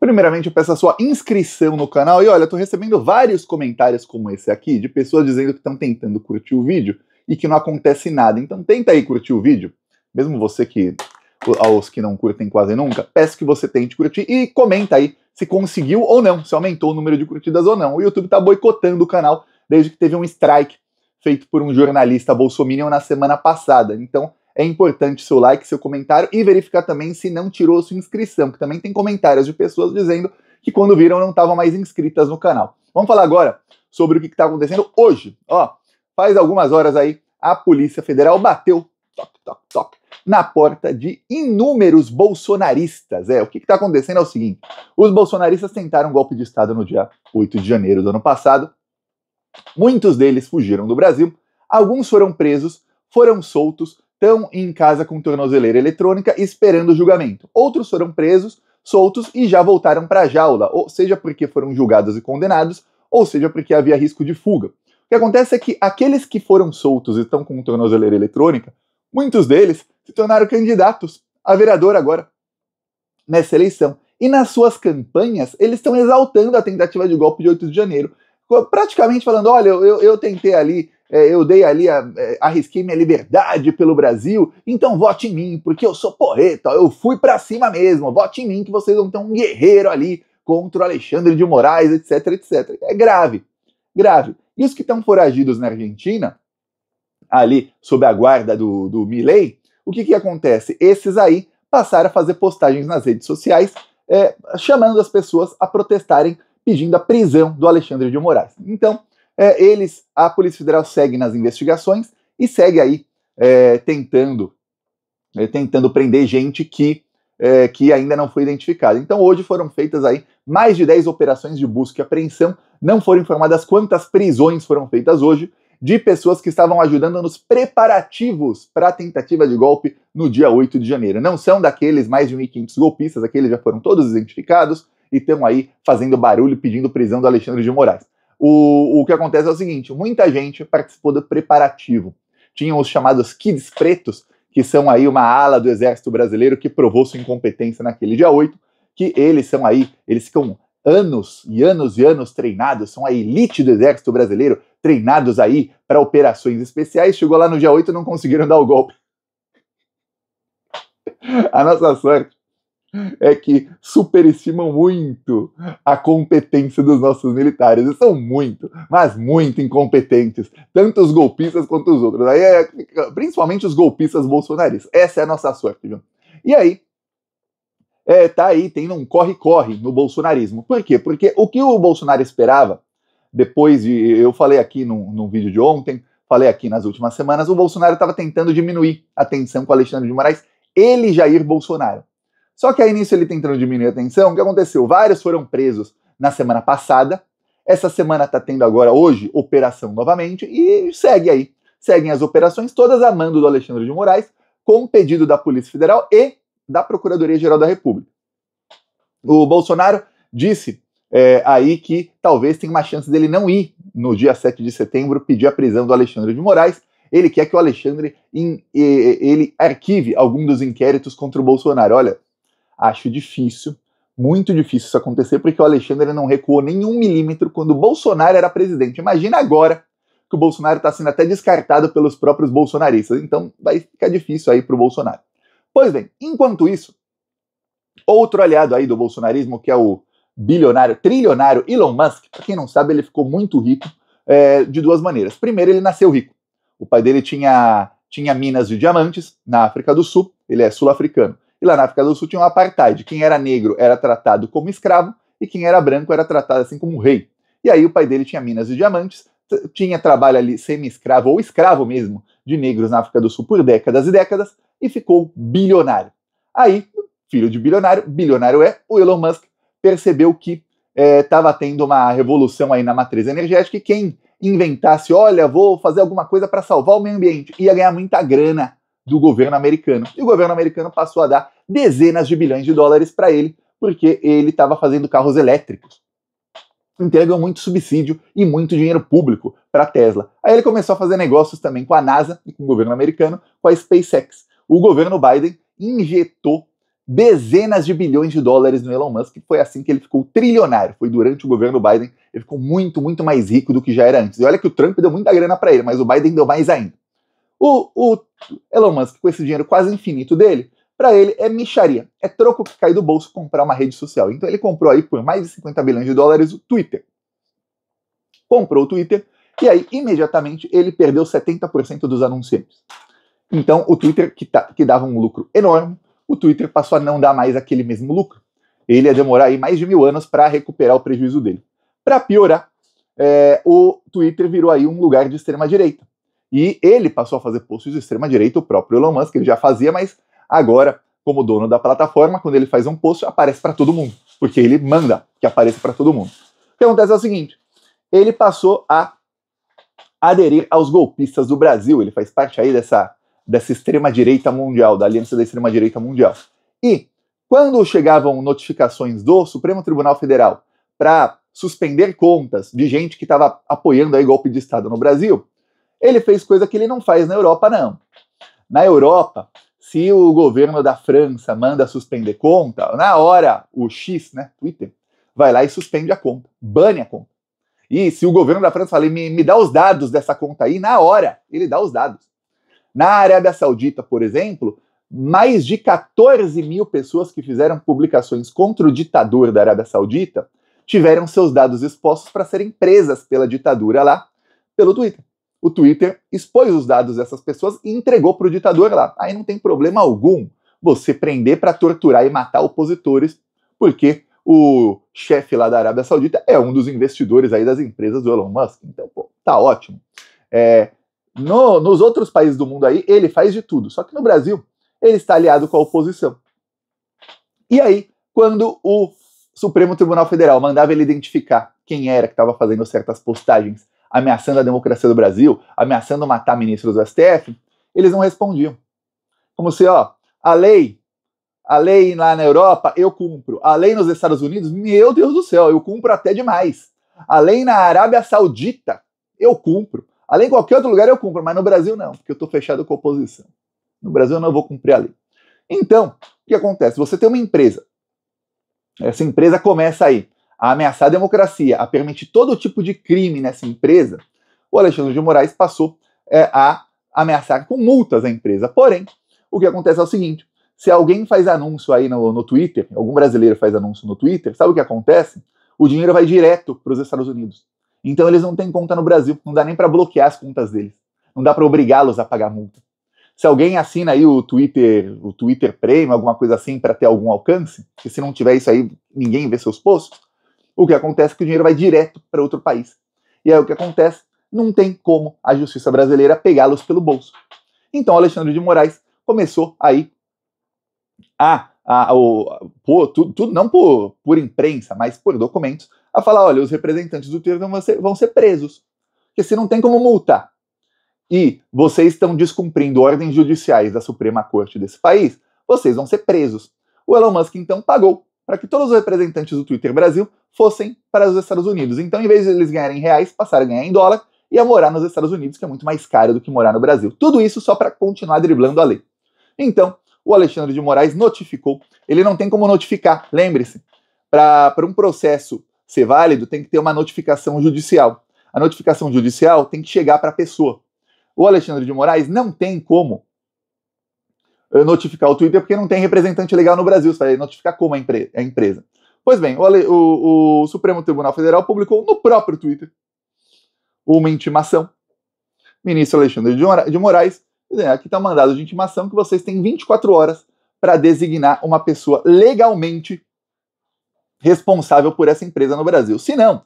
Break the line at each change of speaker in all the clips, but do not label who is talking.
Primeiramente, eu peço a sua inscrição no canal. E olha, estou recebendo vários comentários como esse aqui, de pessoas dizendo que estão tentando curtir o vídeo e que não acontece nada. Então tenta aí curtir o vídeo, mesmo você que aos que não curtem quase nunca, peço que você tente curtir e comenta aí se conseguiu ou não, se aumentou o número de curtidas ou não. O YouTube está boicotando o canal desde que teve um strike feito por um jornalista bolsominion na semana passada. Então, é importante seu like, seu comentário e verificar também se não tirou sua inscrição, que também tem comentários de pessoas dizendo que quando viram não estavam mais inscritas no canal. Vamos falar agora sobre o que está acontecendo hoje. Ó, faz algumas horas aí a Polícia Federal bateu toc, toc, toc, na porta de inúmeros bolsonaristas. É, o que está acontecendo é o seguinte: os bolsonaristas tentaram um golpe de Estado no dia 8 de janeiro do ano passado. Muitos deles fugiram do Brasil, alguns foram presos, foram soltos, estão em casa com tornozeleira eletrônica esperando o julgamento. Outros foram presos, soltos e já voltaram para a jaula, ou seja porque foram julgados e condenados, ou seja porque havia risco de fuga. O que acontece é que aqueles que foram soltos e estão com tornozeleira eletrônica, muitos deles se tornaram candidatos a vereador agora, nessa eleição. E nas suas campanhas, eles estão exaltando a tentativa de golpe de 8 de janeiro, praticamente falando: olha, eu, eu tentei ali é, eu dei ali, a, é, arrisquei minha liberdade pelo Brasil, então vote em mim, porque eu sou porreta, eu fui para cima mesmo, vote em mim que vocês vão ter um guerreiro ali contra o Alexandre de Moraes, etc, etc. É grave, grave. E os que estão foragidos na Argentina, ali sob a guarda do, do Milley, o que, que acontece? Esses aí passaram a fazer postagens nas redes sociais é, chamando as pessoas a protestarem pedindo a prisão do Alexandre de Moraes. Então, é, eles, a Polícia Federal segue nas investigações e segue aí é, tentando, é, tentando prender gente que, é, que ainda não foi identificada. Então hoje foram feitas aí mais de 10 operações de busca e apreensão, não foram informadas quantas prisões foram feitas hoje, de pessoas que estavam ajudando nos preparativos para a tentativa de golpe no dia 8 de janeiro. Não são daqueles mais de 1.500 golpistas, aqueles já foram todos identificados e estão aí fazendo barulho pedindo prisão do Alexandre de Moraes o, o que acontece é o seguinte: muita gente participou do preparativo. Tinham os chamados kids pretos, que são aí uma ala do exército brasileiro que provou sua incompetência naquele dia 8, que eles são aí, eles ficam anos e anos e anos treinados, são a elite do exército brasileiro, treinados aí para operações especiais. Chegou lá no dia 8 e não conseguiram dar o golpe. A nossa sorte é que superestimam muito a competência dos nossos militares. Eles são muito, mas muito incompetentes, tanto os golpistas quanto os outros. Aí é, principalmente os golpistas bolsonaristas. Essa é a nossa sorte, viu? E aí, é, tá aí, tem um corre-corre no bolsonarismo. Por quê? Porque o que o Bolsonaro esperava, depois de. Eu falei aqui num, num vídeo de ontem, falei aqui nas últimas semanas, o Bolsonaro estava tentando diminuir a tensão com Alexandre de Moraes ele Jair Bolsonaro. Só que aí nisso ele tentando diminuir a tensão, o que aconteceu? Vários foram presos na semana passada. Essa semana está tendo agora, hoje, operação novamente e segue aí. Seguem as operações, todas a mando do Alexandre de Moraes, com pedido da Polícia Federal e da Procuradoria-Geral da República. O Bolsonaro disse é, aí que talvez tenha uma chance dele não ir no dia 7 de setembro pedir a prisão do Alexandre de Moraes. Ele quer que o Alexandre in, ele arquive algum dos inquéritos contra o Bolsonaro. Olha, Acho difícil, muito difícil isso acontecer, porque o Alexandre não recuou nenhum milímetro quando o Bolsonaro era presidente. Imagina agora que o Bolsonaro está sendo até descartado pelos próprios bolsonaristas. Então vai ficar difícil aí para o Bolsonaro. Pois bem, enquanto isso, outro aliado aí do bolsonarismo, que é o bilionário, trilionário Elon Musk, para quem não sabe, ele ficou muito rico é, de duas maneiras. Primeiro, ele nasceu rico. O pai dele tinha, tinha minas de diamantes na África do Sul, ele é sul-africano. E lá na África do Sul tinha um apartheid. Quem era negro era tratado como escravo e quem era branco era tratado assim como um rei. E aí o pai dele tinha minas e diamantes, tinha trabalho ali semi-escravo ou escravo mesmo de negros na África do Sul por décadas e décadas e ficou bilionário. Aí, filho de bilionário, bilionário é, o Elon Musk percebeu que estava é, tendo uma revolução aí na matriz energética e quem inventasse, olha, vou fazer alguma coisa para salvar o meio ambiente, ia ganhar muita grana do governo americano. E o governo americano passou a dar dezenas de bilhões de dólares para ele, porque ele estava fazendo carros elétricos. Entregam muito subsídio e muito dinheiro público para a Tesla. Aí ele começou a fazer negócios também com a NASA e com o governo americano, com a SpaceX. O governo Biden injetou dezenas de bilhões de dólares no Elon Musk. Foi assim que ele ficou trilionário. Foi durante o governo Biden. Ele ficou muito, muito mais rico do que já era antes. E olha que o Trump deu muita grana para ele, mas o Biden deu mais ainda. O, o Elon Musk, com esse dinheiro quase infinito dele, para ele é micharia, é troco que cai do bolso comprar uma rede social. Então ele comprou aí por mais de 50 bilhões de dólares o Twitter. Comprou o Twitter e aí imediatamente ele perdeu 70% dos anunciantes. Então o Twitter, que, tá, que dava um lucro enorme, o Twitter passou a não dar mais aquele mesmo lucro. Ele ia demorar aí mais de mil anos para recuperar o prejuízo dele. Para piorar, é, o Twitter virou aí um lugar de extrema direita. E ele passou a fazer posts de extrema-direita, o próprio Elon Musk, ele já fazia, mas agora, como dono da plataforma, quando ele faz um post, aparece para todo mundo, porque ele manda que apareça para todo mundo. O que acontece é o seguinte: ele passou a aderir aos golpistas do Brasil, ele faz parte aí dessa, dessa extrema-direita mundial, da aliança da extrema-direita mundial. E quando chegavam notificações do Supremo Tribunal Federal para suspender contas de gente que estava apoiando aí golpe de Estado no Brasil, ele fez coisa que ele não faz na Europa, não. Na Europa, se o governo da França manda suspender conta, na hora o X, né, Twitter, vai lá e suspende a conta, bane a conta. E se o governo da França fala, me, me dá os dados dessa conta aí, na hora ele dá os dados. Na Arábia Saudita, por exemplo, mais de 14 mil pessoas que fizeram publicações contra o ditador da Arábia Saudita tiveram seus dados expostos para serem presas pela ditadura lá pelo Twitter o Twitter expôs os dados dessas pessoas e entregou para o ditador lá. Aí não tem problema algum você prender para torturar e matar opositores, porque o chefe lá da Arábia Saudita é um dos investidores aí das empresas do Elon Musk. Então, pô, tá ótimo. É, no, nos outros países do mundo aí, ele faz de tudo. Só que no Brasil, ele está aliado com a oposição. E aí, quando o Supremo Tribunal Federal mandava ele identificar quem era que estava fazendo certas postagens ameaçando a democracia do Brasil, ameaçando matar ministros do STF, eles não respondiam. Como se, ó, a lei, a lei lá na Europa, eu cumpro. A lei nos Estados Unidos, meu Deus do céu, eu cumpro até demais. A lei na Arábia Saudita, eu cumpro. A lei em qualquer outro lugar eu cumpro, mas no Brasil não, porque eu estou fechado com a oposição. No Brasil eu não vou cumprir a lei. Então, o que acontece? Você tem uma empresa. Essa empresa começa aí a ameaçar a democracia, a permitir todo tipo de crime nessa empresa, o Alexandre de Moraes passou é, a ameaçar com multas a empresa. Porém, o que acontece é o seguinte: se alguém faz anúncio aí no, no Twitter, algum brasileiro faz anúncio no Twitter, sabe o que acontece? O dinheiro vai direto para os Estados Unidos. Então eles não têm conta no Brasil, não dá nem para bloquear as contas deles, não dá para obrigá-los a pagar multa. Se alguém assina aí o Twitter, o Twitter Premium, alguma coisa assim, para ter algum alcance, porque se não tiver isso aí, ninguém vê seus posts. O que acontece é que o dinheiro vai direto para outro país. E aí o que acontece? Não tem como a justiça brasileira pegá-los pelo bolso. Então Alexandre de Moraes começou aí a, a, a, a tudo, tudo, não por, por imprensa, mas por documentos, a falar: olha, os representantes do Twitter vão ser, vão ser presos, porque se não tem como multar e vocês estão descumprindo ordens judiciais da Suprema Corte desse país, vocês vão ser presos. O Elon Musk então pagou para que todos os representantes do Twitter Brasil fossem para os Estados Unidos. Então, em vez de eles ganharem reais, passaram a ganhar em dólar e a morar nos Estados Unidos, que é muito mais caro do que morar no Brasil. Tudo isso só para continuar driblando a lei. Então, o Alexandre de Moraes notificou. Ele não tem como notificar, lembre-se. Para um processo ser válido, tem que ter uma notificação judicial. A notificação judicial tem que chegar para a pessoa. O Alexandre de Moraes não tem como eh, notificar o Twitter porque não tem representante legal no Brasil. Você vai notificar como a, a empresa. Pois bem, o, o, o, Supremo Tribunal Federal publicou no próprio Twitter uma intimação. Ministro Alexandre de Moraes, aqui está mandado de intimação que vocês têm 24 horas para designar uma pessoa legalmente responsável por essa empresa no Brasil. Se não,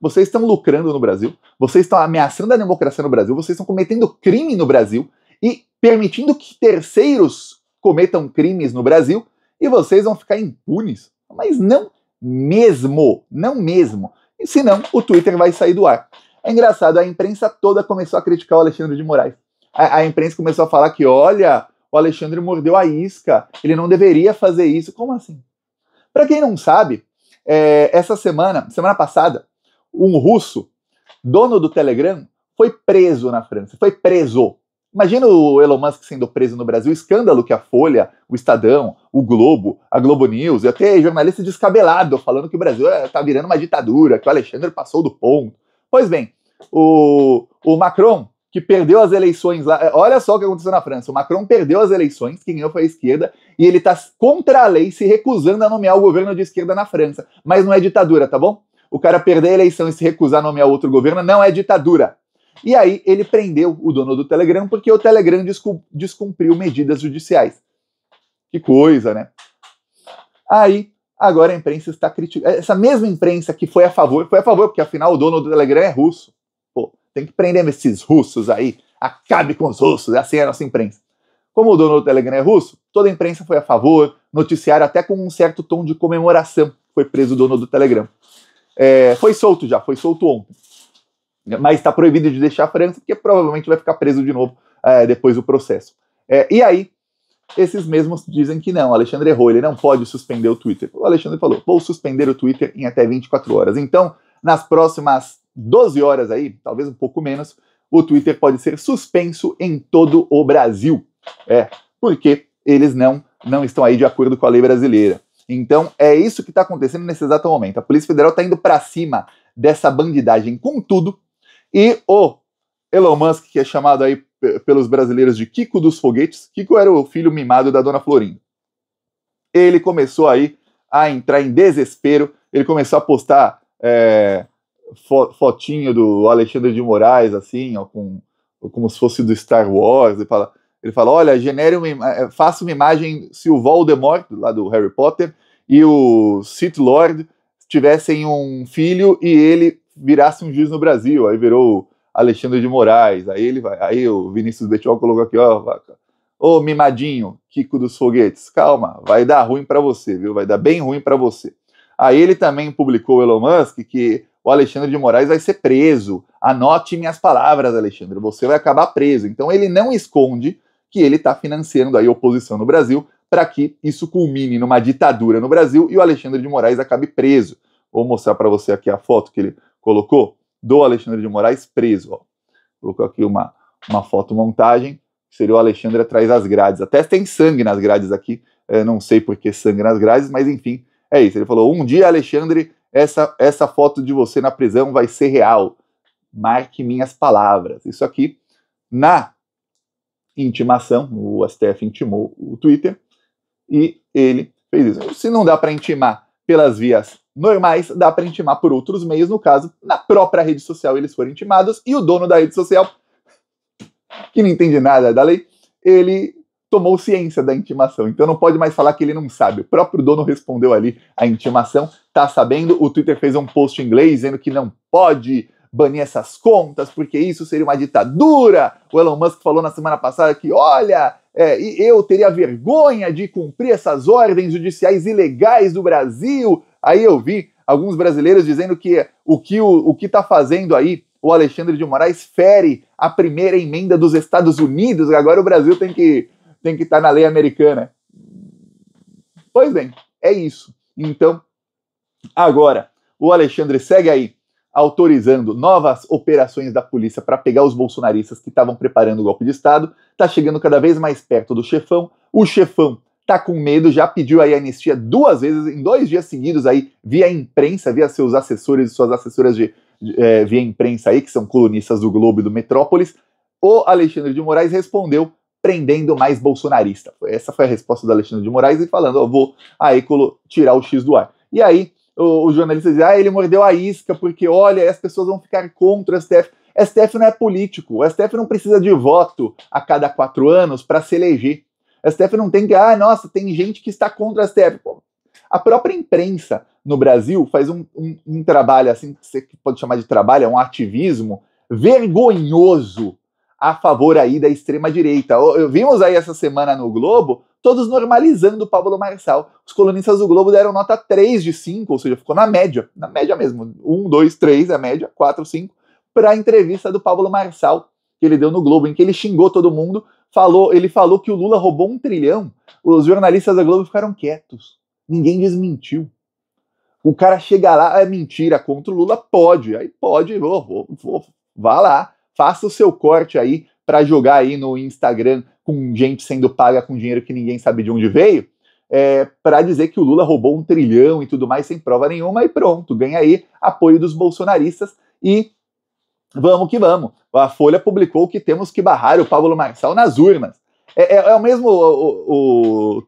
vocês estão lucrando no Brasil, vocês estão ameaçando a democracia no Brasil, vocês estão cometendo crime no Brasil e permitindo que terceiros cometam crimes no Brasil e vocês vão ficar impunes. Mas não mesmo, não mesmo. E senão o Twitter vai sair do ar. É engraçado, a imprensa toda começou a criticar o Alexandre de Moraes. A, a imprensa começou a falar que, olha, o Alexandre mordeu a isca, ele não deveria fazer isso. Como assim? Para quem não sabe, é, essa semana, semana passada, um russo, dono do Telegram, foi preso na França. Foi preso. Imagina o Elon Musk sendo preso no Brasil, escândalo que a Folha, o Estadão, o Globo, a Globo News, e até jornalista descabelado falando que o Brasil está é, virando uma ditadura, que o Alexandre passou do ponto. Pois bem, o, o Macron, que perdeu as eleições lá, olha só o que aconteceu na França, o Macron perdeu as eleições, quem ganhou foi a esquerda, e ele está contra a lei se recusando a nomear o governo de esquerda na França. Mas não é ditadura, tá bom? O cara perder a eleição e se recusar a nomear outro governo não é ditadura. E aí ele prendeu o dono do Telegram porque o Telegram descumpriu medidas judiciais. Que coisa, né? Aí, agora a imprensa está criticando. Essa mesma imprensa que foi a favor, foi a favor, porque afinal o dono do Telegram é russo. Pô, tem que prender esses russos aí. Acabe com os russos. Assim é a nossa imprensa. Como o dono do Telegram é russo, toda a imprensa foi a favor, noticiário até com um certo tom de comemoração. Foi preso o dono do Telegram. É, foi solto já, foi solto ontem mas está proibido de deixar a França, porque provavelmente vai ficar preso de novo é, depois do processo. É, e aí, esses mesmos dizem que não, Alexandre errou, ele não pode suspender o Twitter. O Alexandre falou: vou suspender o Twitter em até 24 horas. Então, nas próximas 12 horas aí, talvez um pouco menos, o Twitter pode ser suspenso em todo o Brasil. É, porque eles não, não estão aí de acordo com a lei brasileira. Então, é isso que está acontecendo nesse exato momento. A Polícia Federal está indo para cima dessa bandidagem. Contudo, e o Elon Musk, que é chamado aí pelos brasileiros de Kiko dos Foguetes, Kiko era o filho mimado da dona Florinda. Ele começou aí a entrar em desespero, ele começou a postar é, fotinho do Alexandre de Moraes, assim, ó, com, como se fosse do Star Wars, ele fala, ele fala olha, genere uma, é, faça uma imagem se o Voldemort, lá do Harry Potter, e o Sith Lord tivessem um filho e ele virasse um juiz no Brasil, aí virou Alexandre de Moraes, aí ele vai, aí o Vinícius Betiol colocou aqui, ó, vaca. Ô, mimadinho, Kiko dos foguetes, calma, vai dar ruim para você, viu? Vai dar bem ruim para você. Aí ele também publicou, Elon Musk, que o Alexandre de Moraes vai ser preso. Anote minhas palavras, Alexandre, você vai acabar preso. Então ele não esconde que ele está financiando aí a oposição no Brasil para que isso culmine numa ditadura no Brasil e o Alexandre de Moraes acabe preso. Vou mostrar para você aqui a foto que ele colocou do Alexandre de Moraes preso. Ó. Colocou aqui uma, uma montagem, seria o Alexandre atrás das grades. Até tem sangue nas grades aqui, não sei por que sangue nas grades, mas enfim, é isso. Ele falou: um dia, Alexandre, essa, essa foto de você na prisão vai ser real. Marque minhas palavras. Isso aqui na intimação, o STF intimou o Twitter e ele fez isso. Se não dá para intimar pelas vias normais, dá para intimar por outros meios, no caso, na própria rede social eles foram intimados, e o dono da rede social, que não entende nada da lei, ele tomou ciência da intimação, então não pode mais falar que ele não sabe. O próprio dono respondeu ali a intimação, tá sabendo, o Twitter fez um post em inglês dizendo que não pode banir essas contas, porque isso seria uma ditadura. O Elon Musk falou na semana passada que, olha, é, eu teria vergonha de cumprir essas ordens judiciais ilegais do Brasil, Aí eu vi alguns brasileiros dizendo que o que o, o que está fazendo aí o Alexandre de Moraes fere a primeira emenda dos Estados Unidos. Agora o Brasil tem que tem que estar tá na lei americana. Pois bem, é isso. Então, agora o Alexandre segue aí autorizando novas operações da polícia para pegar os bolsonaristas que estavam preparando o golpe de Estado, está chegando cada vez mais perto do chefão. O chefão tá com medo, já pediu aí a anistia duas vezes, em dois dias seguidos aí, via imprensa, via seus assessores e suas assessoras de, de é, via imprensa aí, que são colunistas do Globo e do Metrópolis, o Alexandre de Moraes respondeu prendendo mais bolsonarista. Essa foi a resposta do Alexandre de Moraes e falando, eu vou aí tirar o X do ar. E aí o, o jornalista diz, ah, ele mordeu a isca porque, olha, as pessoas vão ficar contra o STF. STF não é político, o STF não precisa de voto a cada quatro anos para se eleger. A STF não tem que, ah, nossa, tem gente que está contra a STF. Pô, a própria imprensa no Brasil faz um, um, um trabalho, assim, que você pode chamar de trabalho, é um ativismo vergonhoso a favor aí da extrema-direita. Vimos aí essa semana no Globo todos normalizando o Pablo Marçal. Os colunistas do Globo deram nota 3 de 5, ou seja, ficou na média, na média mesmo. 1, 2, 3, a média, 4, 5, para a entrevista do Pablo Marçal que ele deu no Globo, em que ele xingou todo mundo falou, ele falou que o Lula roubou um trilhão, os jornalistas da Globo ficaram quietos. Ninguém desmentiu. O cara chega lá, é mentira contra o Lula, pode, aí pode, vou, vou, vou, vá lá, faça o seu corte aí para jogar aí no Instagram com gente sendo paga com dinheiro que ninguém sabe de onde veio, é, para dizer que o Lula roubou um trilhão e tudo mais sem prova nenhuma e pronto, ganha aí apoio dos bolsonaristas e Vamos que vamos. A Folha publicou que temos que barrar o Pablo Marçal nas urnas. É, é, é o mesmo. O, o,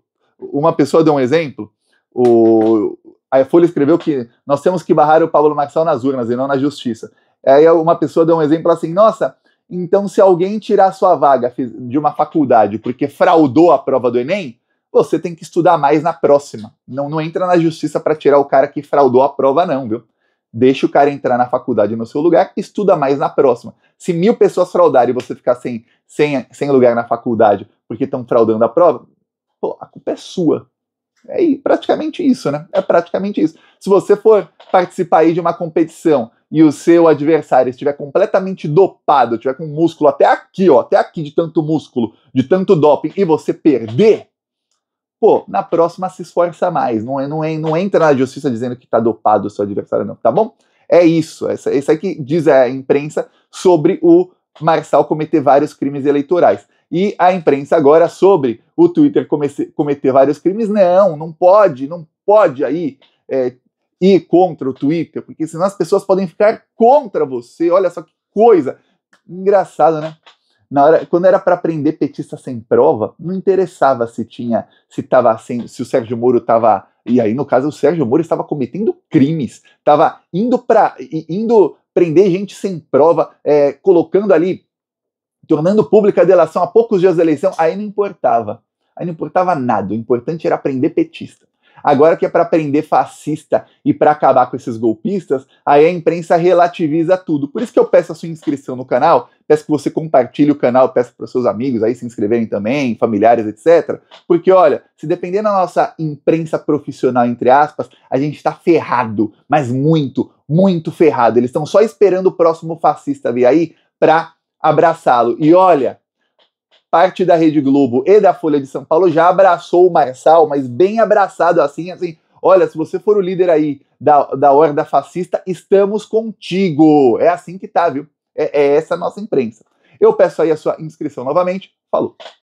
uma pessoa deu um exemplo. O, a Folha escreveu que nós temos que barrar o Pablo Marçal nas urnas e não na justiça. Aí uma pessoa deu um exemplo assim: nossa, então se alguém tirar sua vaga de uma faculdade porque fraudou a prova do Enem, você tem que estudar mais na próxima. Não, não entra na justiça para tirar o cara que fraudou a prova, não, viu? Deixa o cara entrar na faculdade no seu lugar, estuda mais na próxima. Se mil pessoas fraudarem e você ficar sem, sem, sem lugar na faculdade porque estão fraudando a prova, pô, a culpa é sua. É praticamente isso, né? É praticamente isso. Se você for participar aí de uma competição e o seu adversário estiver completamente dopado, estiver com músculo até aqui, ó, até aqui de tanto músculo, de tanto doping, e você perder, pô, na próxima se esforça mais. Não, é, não, é, não entra na justiça dizendo que tá dopado o seu adversário, não, tá bom? É isso. Essa, isso é que diz a imprensa sobre o Marçal cometer vários crimes eleitorais. E a imprensa agora sobre o Twitter comece, cometer vários crimes. Não, não pode, não pode aí é, ir contra o Twitter, porque senão as pessoas podem ficar contra você. Olha só que coisa. Engraçado, né? na hora, quando era para prender petista sem prova, não interessava se tinha, se tava sem, se o Sérgio Moro estava, e aí no caso o Sérgio Moro estava cometendo crimes, estava indo para indo prender gente sem prova, é, colocando ali, tornando pública a delação a poucos dias da eleição, aí não importava. Aí não importava nada, o importante era prender petista. Agora que é para prender fascista e para acabar com esses golpistas, aí a imprensa relativiza tudo. Por isso que eu peço a sua inscrição no canal, peço que você compartilhe o canal, peço para seus amigos aí se inscreverem também, familiares, etc. Porque olha, se depender da nossa imprensa profissional entre aspas, a gente está ferrado, mas muito, muito ferrado. Eles estão só esperando o próximo fascista vir aí para abraçá-lo. E olha, parte da Rede Globo e da Folha de São Paulo já abraçou o Marçal, mas bem abraçado assim, assim, olha, se você for o líder aí da, da horda fascista, estamos contigo. É assim que tá, viu? É, é essa a nossa imprensa. Eu peço aí a sua inscrição novamente. Falou!